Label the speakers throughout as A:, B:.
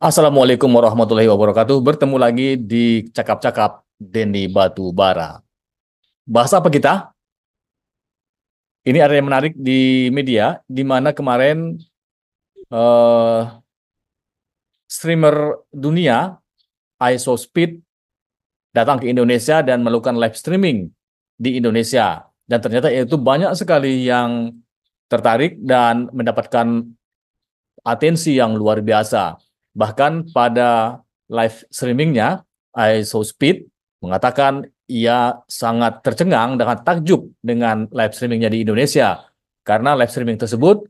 A: Assalamualaikum warahmatullahi wabarakatuh. Bertemu lagi di Cakap-Cakap Deni Batubara. Bara. Bahasa apa kita? Ini ada yang menarik di media, di mana kemarin uh, streamer dunia ISO Speed datang ke Indonesia dan melakukan live streaming di Indonesia. Dan ternyata itu banyak sekali yang tertarik dan mendapatkan atensi yang luar biasa Bahkan pada live streamingnya, I So Speed mengatakan ia sangat tercengang dengan takjub dengan live streamingnya di Indonesia karena live streaming tersebut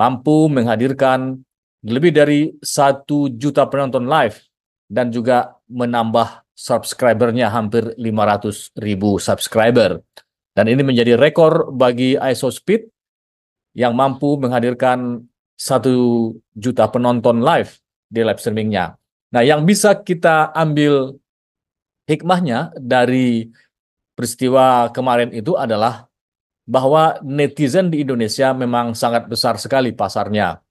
A: mampu menghadirkan lebih dari satu juta penonton live dan juga menambah subscribernya hampir 500 ribu subscriber. Dan ini menjadi rekor bagi ISO Speed yang mampu menghadirkan satu juta penonton live di live streamingnya. Nah, yang bisa kita ambil hikmahnya dari peristiwa kemarin itu adalah bahwa netizen di Indonesia memang sangat besar sekali pasarnya.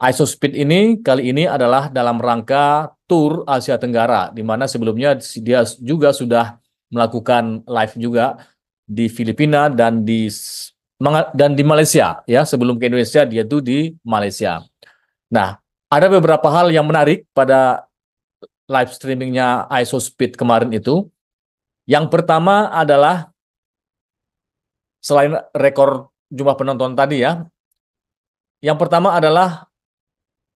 A: ISO Speed ini kali ini adalah dalam rangka tour Asia Tenggara, di mana sebelumnya dia juga sudah melakukan live juga di Filipina dan di dan di Malaysia ya sebelum ke Indonesia dia tuh di Malaysia. Nah, ada beberapa hal yang menarik pada live streamingnya ISO Speed kemarin itu. Yang pertama adalah selain rekor jumlah penonton tadi ya, yang pertama adalah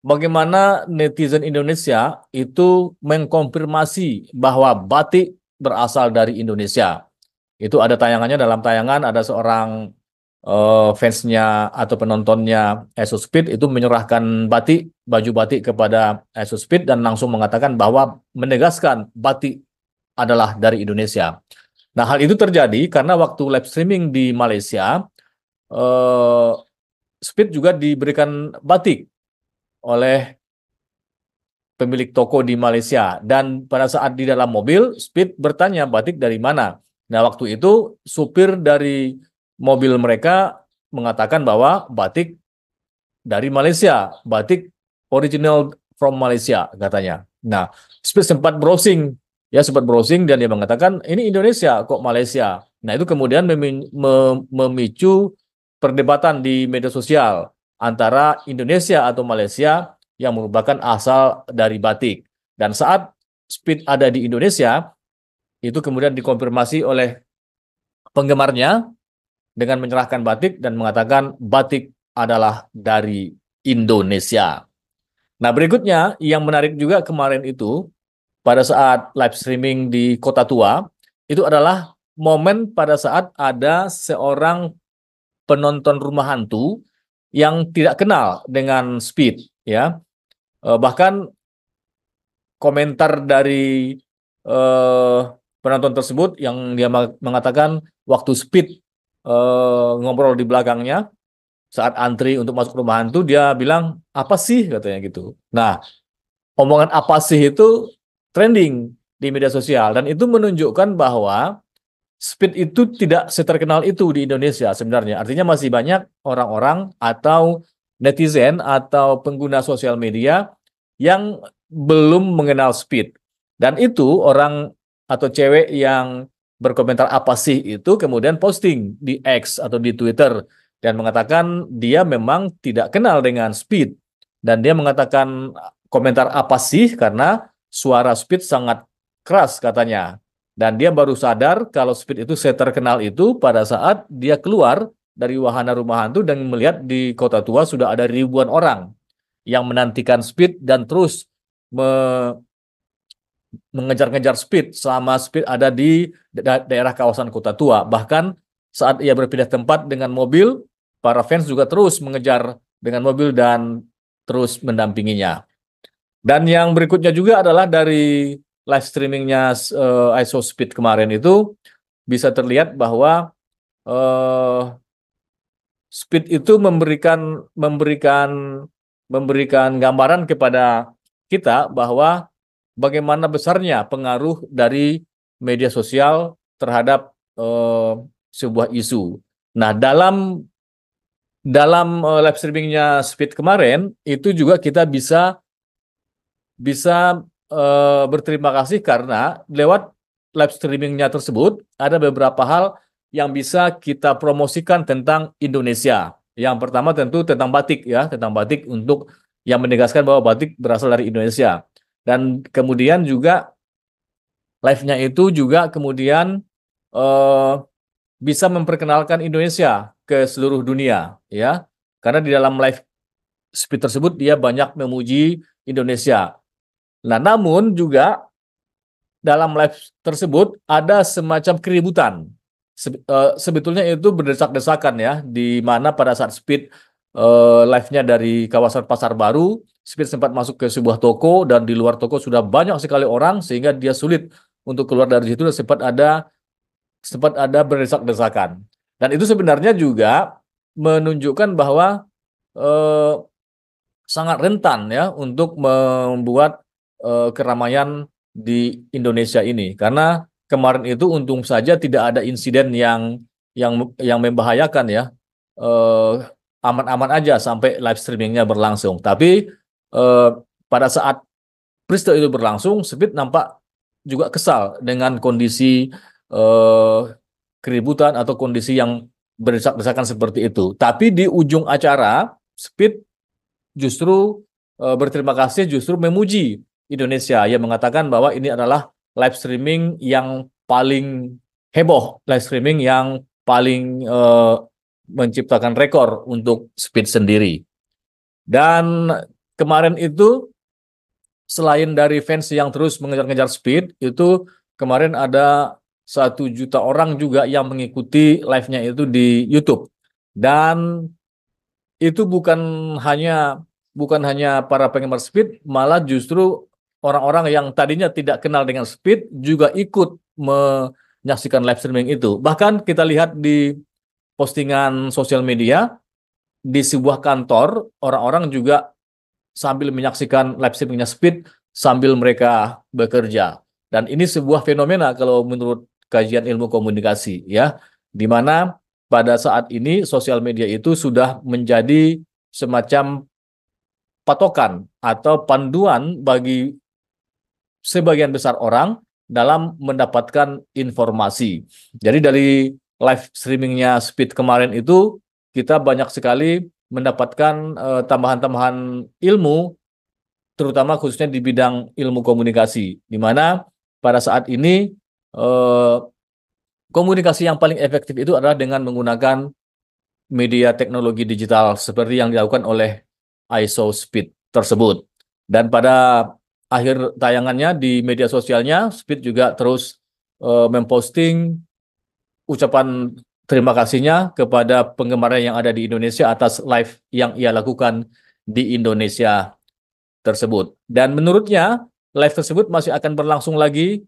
A: bagaimana netizen Indonesia itu mengkonfirmasi bahwa batik berasal dari Indonesia. Itu ada tayangannya dalam tayangan ada seorang uh, fansnya atau penontonnya Asus Speed itu menyerahkan batik baju batik kepada Asus Speed dan langsung mengatakan bahwa menegaskan batik adalah dari Indonesia. Nah hal itu terjadi karena waktu live streaming di Malaysia uh, Speed juga diberikan batik oleh pemilik toko di Malaysia dan pada saat di dalam mobil Speed bertanya batik dari mana. Nah waktu itu supir dari mobil mereka mengatakan bahwa batik dari Malaysia, batik original from Malaysia katanya. Nah, Speed sempat browsing, ya sempat browsing dan dia mengatakan ini Indonesia kok Malaysia. Nah, itu kemudian memicu perdebatan di media sosial antara Indonesia atau Malaysia yang merupakan asal dari batik. Dan saat Speed ada di Indonesia, itu kemudian dikonfirmasi oleh penggemarnya dengan menyerahkan batik dan mengatakan batik adalah dari Indonesia. Nah, berikutnya yang menarik juga kemarin itu pada saat live streaming di Kota Tua itu adalah momen pada saat ada seorang penonton rumah hantu yang tidak kenal dengan Speed ya. E, bahkan komentar dari eh, penonton tersebut yang dia mengatakan waktu Speed uh, ngobrol di belakangnya saat antri untuk masuk rumah hantu dia bilang apa sih katanya gitu. Nah, omongan apa sih itu trending di media sosial dan itu menunjukkan bahwa speed itu tidak seterkenal itu di Indonesia sebenarnya. Artinya masih banyak orang-orang atau netizen atau pengguna sosial media yang belum mengenal speed. Dan itu orang atau cewek yang berkomentar apa sih itu kemudian posting di X atau di Twitter dan mengatakan dia memang tidak kenal dengan Speed dan dia mengatakan komentar apa sih karena suara Speed sangat keras katanya dan dia baru sadar kalau Speed itu saya terkenal itu pada saat dia keluar dari wahana rumah hantu dan melihat di kota tua sudah ada ribuan orang yang menantikan Speed dan terus me mengejar-ngejar Speed selama Speed ada di da daerah kawasan Kota Tua. Bahkan saat ia berpindah tempat dengan mobil, para fans juga terus mengejar dengan mobil dan terus mendampinginya. Dan yang berikutnya juga adalah dari live streamingnya uh, eh, ISO Speed kemarin itu bisa terlihat bahwa uh, Speed itu memberikan memberikan memberikan gambaran kepada kita bahwa bagaimana besarnya pengaruh dari media sosial terhadap uh, sebuah isu. Nah, dalam dalam uh, live streamingnya Speed kemarin itu juga kita bisa bisa uh, berterima kasih karena lewat live streamingnya tersebut ada beberapa hal yang bisa kita promosikan tentang Indonesia. Yang pertama tentu tentang batik ya, tentang batik untuk yang menegaskan bahwa batik berasal dari Indonesia. Dan kemudian juga live-nya itu juga kemudian uh, bisa memperkenalkan Indonesia ke seluruh dunia ya karena di dalam live speed tersebut dia banyak memuji Indonesia. Nah, namun juga dalam live tersebut ada semacam keributan. Eh, sebetulnya itu berdesak-desakan ya di mana pada saat speed uh, live-nya dari kawasan Pasar Baru. Speed sempat masuk ke sebuah toko dan di luar toko sudah banyak sekali orang sehingga dia sulit untuk keluar dari situ dan sempat ada sempat ada berdesak-desakan. Dan itu sebenarnya juga menunjukkan bahwa uh, sangat rentan ya untuk membuat uh, keramaian di Indonesia ini karena kemarin itu untung saja tidak ada insiden yang yang yang membahayakan ya eh, aman-aman aja sampai live streamingnya berlangsung. Tapi eh, pada saat peristiwa itu berlangsung, Speed nampak juga kesal dengan kondisi eh, keributan atau kondisi yang berdesak-desakan seperti itu. Tapi di ujung acara, Speed justru eh, berterima kasih, justru memuji Indonesia. Ia mengatakan bahwa ini adalah live streaming yang paling heboh, live streaming yang paling eh, menciptakan rekor untuk speed sendiri. Dan kemarin itu selain dari fans yang terus mengejar-ngejar speed, itu kemarin ada satu juta orang juga yang mengikuti live-nya itu di YouTube. Dan itu bukan hanya bukan hanya para penggemar speed, malah justru orang-orang yang tadinya tidak kenal dengan speed juga ikut menyaksikan live streaming itu. Bahkan kita lihat di postingan sosial media di sebuah kantor orang-orang juga sambil menyaksikan live streamingnya Speed sambil mereka bekerja dan ini sebuah fenomena kalau menurut kajian ilmu komunikasi ya di mana pada saat ini sosial media itu sudah menjadi semacam patokan atau panduan bagi sebagian besar orang dalam mendapatkan informasi. Jadi dari live streamingnya Speed kemarin itu kita banyak sekali mendapatkan eh, tambahan-tambahan uh, ilmu terutama khususnya di bidang ilmu komunikasi di mana pada saat ini uh, komunikasi yang paling efektif itu adalah dengan menggunakan media teknologi digital seperti yang dilakukan oleh ISO Speed tersebut dan pada akhir tayangannya di media sosialnya Speed juga terus uh, memposting ucapan terima kasihnya kepada penggemarnya yang ada di Indonesia atas live yang ia lakukan di Indonesia tersebut. Dan menurutnya live tersebut masih akan berlangsung lagi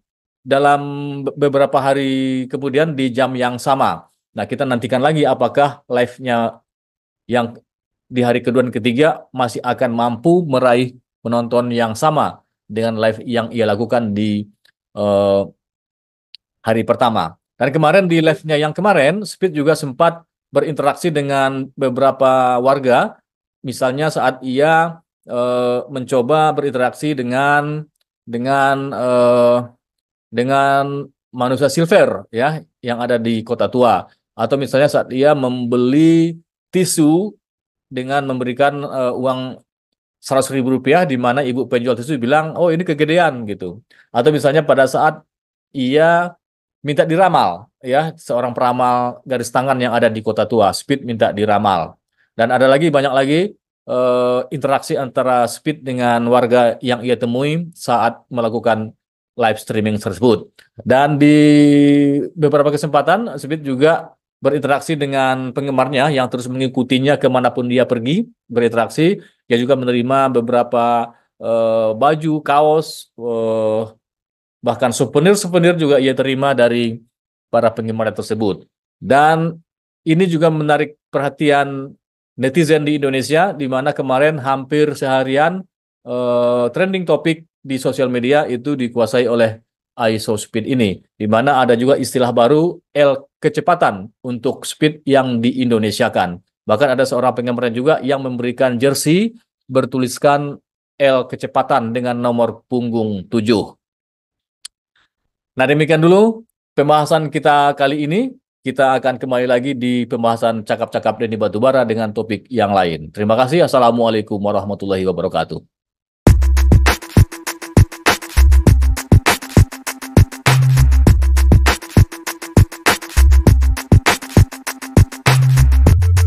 A: dalam beberapa hari kemudian di jam yang sama. Nah, kita nantikan lagi apakah live-nya yang di hari kedua dan ketiga masih akan mampu meraih penonton yang sama dengan live yang ia lakukan di uh, hari pertama. Dan kemarin di live-nya yang kemarin, Speed juga sempat berinteraksi dengan beberapa warga, misalnya saat ia e, mencoba berinteraksi dengan dengan e, dengan manusia silver ya yang ada di kota tua, atau misalnya saat ia membeli tisu dengan memberikan e, uang seratus ribu rupiah di mana ibu penjual tisu bilang oh ini kegedean gitu, atau misalnya pada saat ia minta diramal ya seorang peramal garis tangan yang ada di kota tua Speed minta diramal dan ada lagi banyak lagi uh, interaksi antara Speed dengan warga yang ia temui saat melakukan live streaming tersebut dan di beberapa kesempatan Speed juga berinteraksi dengan penggemarnya yang terus mengikutinya kemanapun dia pergi berinteraksi dia juga menerima beberapa uh, baju kaos uh, Bahkan souvenir-souvenir juga ia terima dari para penggemar tersebut. Dan ini juga menarik perhatian netizen di Indonesia, di mana kemarin hampir seharian eh, trending topik di sosial media itu dikuasai oleh ISO speed ini, di mana ada juga istilah baru L kecepatan untuk speed yang di Indonesia kan. Bahkan ada seorang penggemar juga yang memberikan jersey bertuliskan L kecepatan dengan nomor punggung 7. Nah demikian dulu pembahasan kita kali ini. Kita akan kembali lagi di pembahasan cakap-cakap Deni Batubara dengan topik yang lain. Terima kasih. Assalamualaikum warahmatullahi wabarakatuh.